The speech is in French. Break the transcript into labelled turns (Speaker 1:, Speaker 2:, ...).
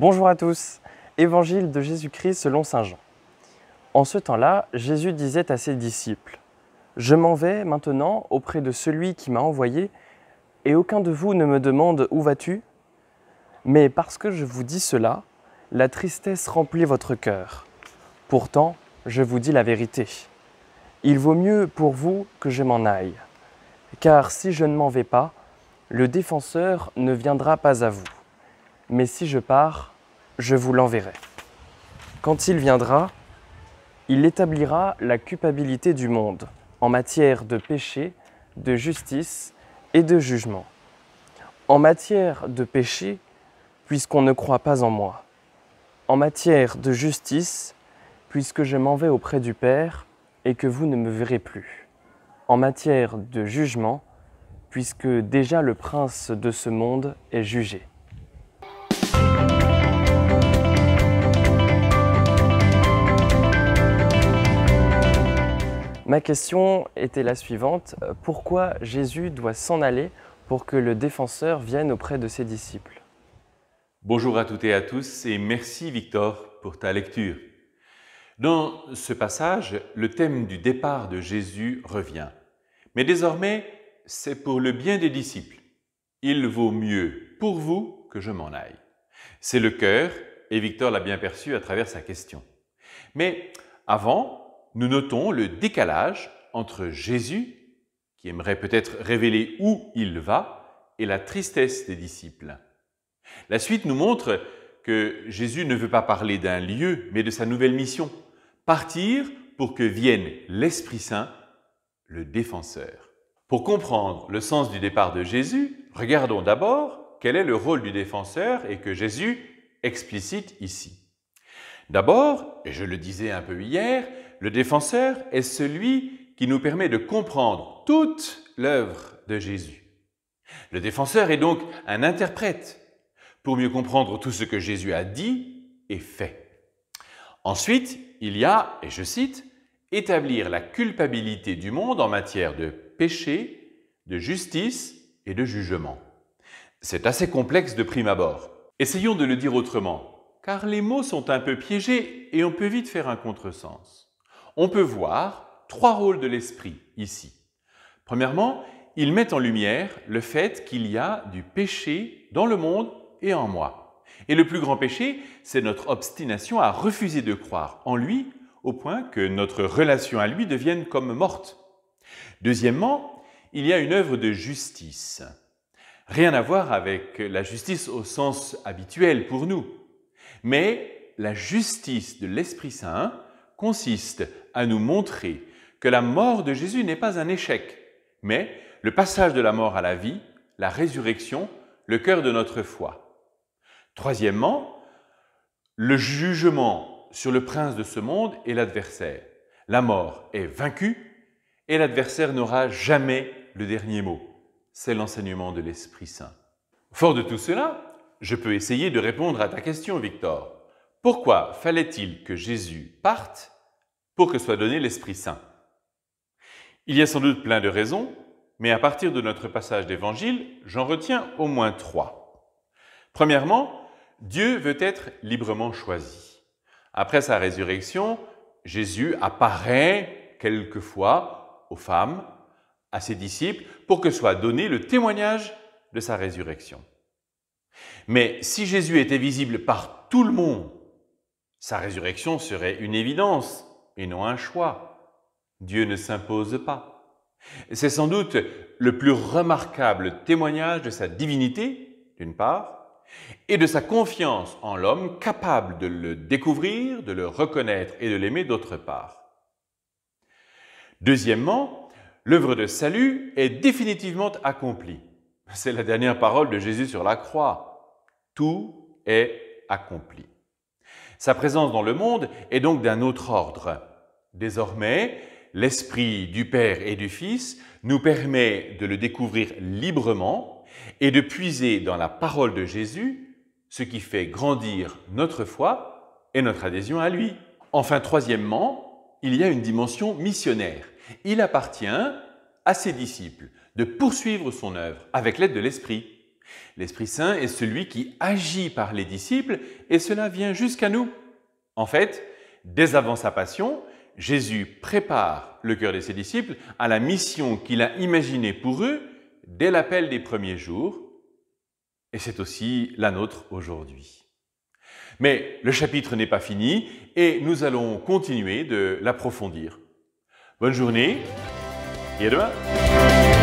Speaker 1: Bonjour à tous. Évangile de Jésus-Christ selon Saint Jean. En ce temps-là, Jésus disait à ses disciples, Je m'en vais maintenant auprès de celui qui m'a envoyé, et aucun de vous ne me demande Où vas-tu Mais parce que je vous dis cela, la tristesse remplit votre cœur. Pourtant, je vous dis la vérité. Il vaut mieux pour vous que je m'en aille, car si je ne m'en vais pas, le défenseur ne viendra pas à vous. Mais si je pars, je vous l'enverrai. Quand il viendra, il établira la culpabilité du monde en matière de péché, de justice et de jugement. En matière de péché, puisqu'on ne croit pas en moi. En matière de justice, puisque je m'en vais auprès du Père et que vous ne me verrez plus. En matière de jugement, puisque déjà le prince de ce monde est jugé. Ma question était la suivante, euh, pourquoi Jésus doit s'en aller pour que le défenseur vienne auprès de ses disciples
Speaker 2: Bonjour à toutes et à tous et merci Victor pour ta lecture. Dans ce passage, le thème du départ de Jésus revient. Mais désormais, c'est pour le bien des disciples. Il vaut mieux pour vous que je m'en aille. C'est le cœur, et Victor l'a bien perçu à travers sa question. Mais avant, nous notons le décalage entre Jésus, qui aimerait peut-être révéler où il va, et la tristesse des disciples. La suite nous montre que Jésus ne veut pas parler d'un lieu, mais de sa nouvelle mission, partir pour que vienne l'Esprit Saint, le défenseur. Pour comprendre le sens du départ de Jésus, regardons d'abord quel est le rôle du défenseur et que Jésus explicite ici. D'abord, et je le disais un peu hier, le défenseur est celui qui nous permet de comprendre toute l'œuvre de Jésus. Le défenseur est donc un interprète pour mieux comprendre tout ce que Jésus a dit et fait. Ensuite, il y a, et je cite, établir la culpabilité du monde en matière de péché, de justice et de jugement. C'est assez complexe de prime abord. Essayons de le dire autrement car les mots sont un peu piégés et on peut vite faire un contresens. On peut voir trois rôles de l'esprit ici. Premièrement, il met en lumière le fait qu'il y a du péché dans le monde et en moi. Et le plus grand péché, c'est notre obstination à refuser de croire en lui au point que notre relation à lui devienne comme morte. Deuxièmement, il y a une œuvre de justice. Rien à voir avec la justice au sens habituel pour nous. Mais la justice de l'Esprit Saint consiste à nous montrer que la mort de Jésus n'est pas un échec, mais le passage de la mort à la vie, la résurrection, le cœur de notre foi. Troisièmement, le jugement sur le prince de ce monde est l'adversaire. La mort est vaincue et l'adversaire n'aura jamais le dernier mot. C'est l'enseignement de l'Esprit Saint. Fort de tout cela, je peux essayer de répondre à ta question, Victor. Pourquoi fallait-il que Jésus parte pour que soit donné l'Esprit Saint Il y a sans doute plein de raisons, mais à partir de notre passage d'Évangile, j'en retiens au moins trois. Premièrement, Dieu veut être librement choisi. Après sa résurrection, Jésus apparaît quelquefois aux femmes, à ses disciples, pour que soit donné le témoignage de sa résurrection. Mais si Jésus était visible par tout le monde, sa résurrection serait une évidence et non un choix. Dieu ne s'impose pas. C'est sans doute le plus remarquable témoignage de sa divinité, d'une part, et de sa confiance en l'homme capable de le découvrir, de le reconnaître et de l'aimer, d'autre part. Deuxièmement, l'œuvre de salut est définitivement accomplie. C'est la dernière parole de Jésus sur la croix. Tout est accompli. Sa présence dans le monde est donc d'un autre ordre. Désormais, l'Esprit du Père et du Fils nous permet de le découvrir librement et de puiser dans la parole de Jésus ce qui fait grandir notre foi et notre adhésion à lui. Enfin, troisièmement, il y a une dimension missionnaire. Il appartient à ses disciples de poursuivre son œuvre avec l'aide de l'Esprit. L'Esprit Saint est celui qui agit par les disciples et cela vient jusqu'à nous. En fait, dès avant sa passion, Jésus prépare le cœur de ses disciples à la mission qu'il a imaginée pour eux dès l'appel des premiers jours, et c'est aussi la nôtre aujourd'hui. Mais le chapitre n'est pas fini et nous allons continuer de l'approfondir. Bonne journée irmã.